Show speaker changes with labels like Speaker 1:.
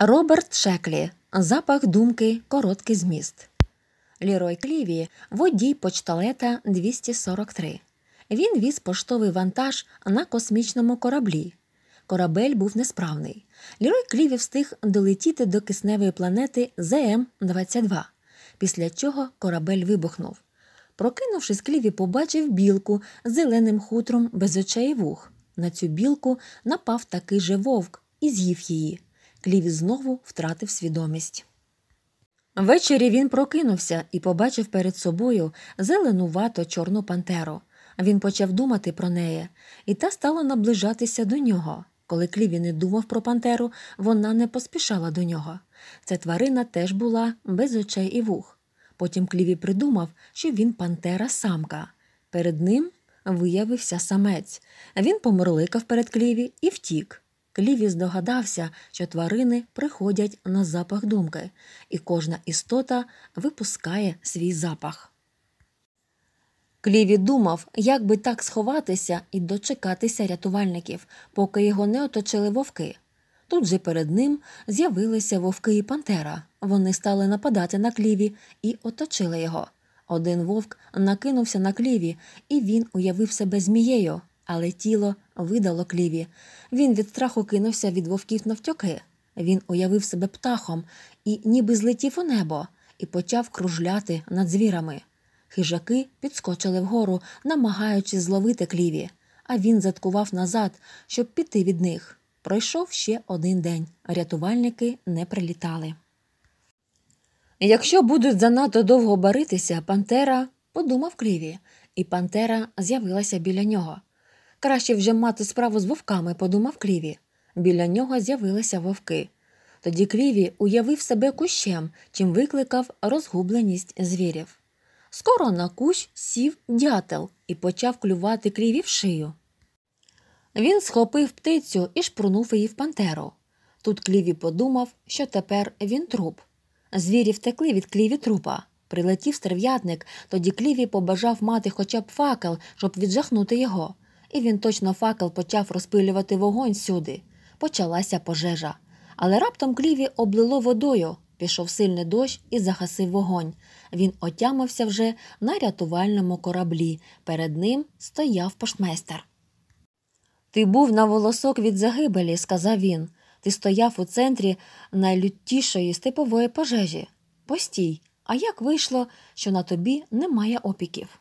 Speaker 1: Роберт Шеклі. Запах думки. Короткий зміст. Лірой Кліві, водій почталета 243. Він віз поштовий вантаж на космічному кораблі. Корабель був несправний. Лірой Кліві встиг долетіти до кисневої планети ЗМ-22, після чого корабель вибухнув. Прокинувшись, Кліві побачив білку з зеленим хутром без очей і вух. На цю білку напав такий же вовк і з'їв її. Кліві знову втратив свідомість. Ввечері він прокинувся і побачив перед собою зеленувато чорну пантеру. Він почав думати про неї, і та стала наближатися до нього. Коли Кліві не думав про пантеру, вона не поспішала до нього. Ця тварина теж була без очей і вух. Потім Кліві придумав, що він пантера самка. Перед ним виявився самець. Він помурликав перед Кліві і втік. Кліві здогадався, що тварини приходять на запах думки, і кожна істота випускає свій запах. Кліві думав, як би так сховатися і дочекатися рятувальників, поки його не оточили вовки. Тут же перед ним з'явилися вовки і Пантера. Вони стали нападати на кліві і оточили його. Один вовк накинувся на кліві, і він уявив себе змією, але тіло видало кліві. Він від страху кинувся від вовків навтьоки. Він уявив себе птахом і ніби злетів у небо і почав кружляти над звірами. Хижаки підскочили вгору, намагаючись зловити кліві, а він заткував назад, щоб піти від них. Пройшов ще один день. Рятувальники не прилітали. Якщо будуть занадто довго баритися, Пантера подумав кліві, і Пантера з'явилася біля нього. Краще вже мати справу з вовками, подумав кліві. Біля нього з'явилися вовки. Тоді Кріві уявив себе кущем, чим викликав розгубленість звірів. Скоро на кущ сів дятел і почав клювати кліві в шию. Він схопив птицю і шпрунув її в пантеру. Тут Кліві подумав, що тепер він труп. Звірі втекли від кліві трупа. Прилетів стерв'ятник, тоді Кліві побажав мати хоча б факел, щоб віджахнути його і він точно факел почав розпилювати вогонь сюди. Почалася пожежа. Але раптом кліві облило водою, пішов сильний дощ і загасив вогонь. Він отямився вже на рятувальному кораблі. Перед ним стояв поштмейстер. Ти був на волосок від загибелі, сказав він. Ти стояв у центрі найлюттішої степової пожежі. Постій, а як вийшло, що на тобі немає опіків?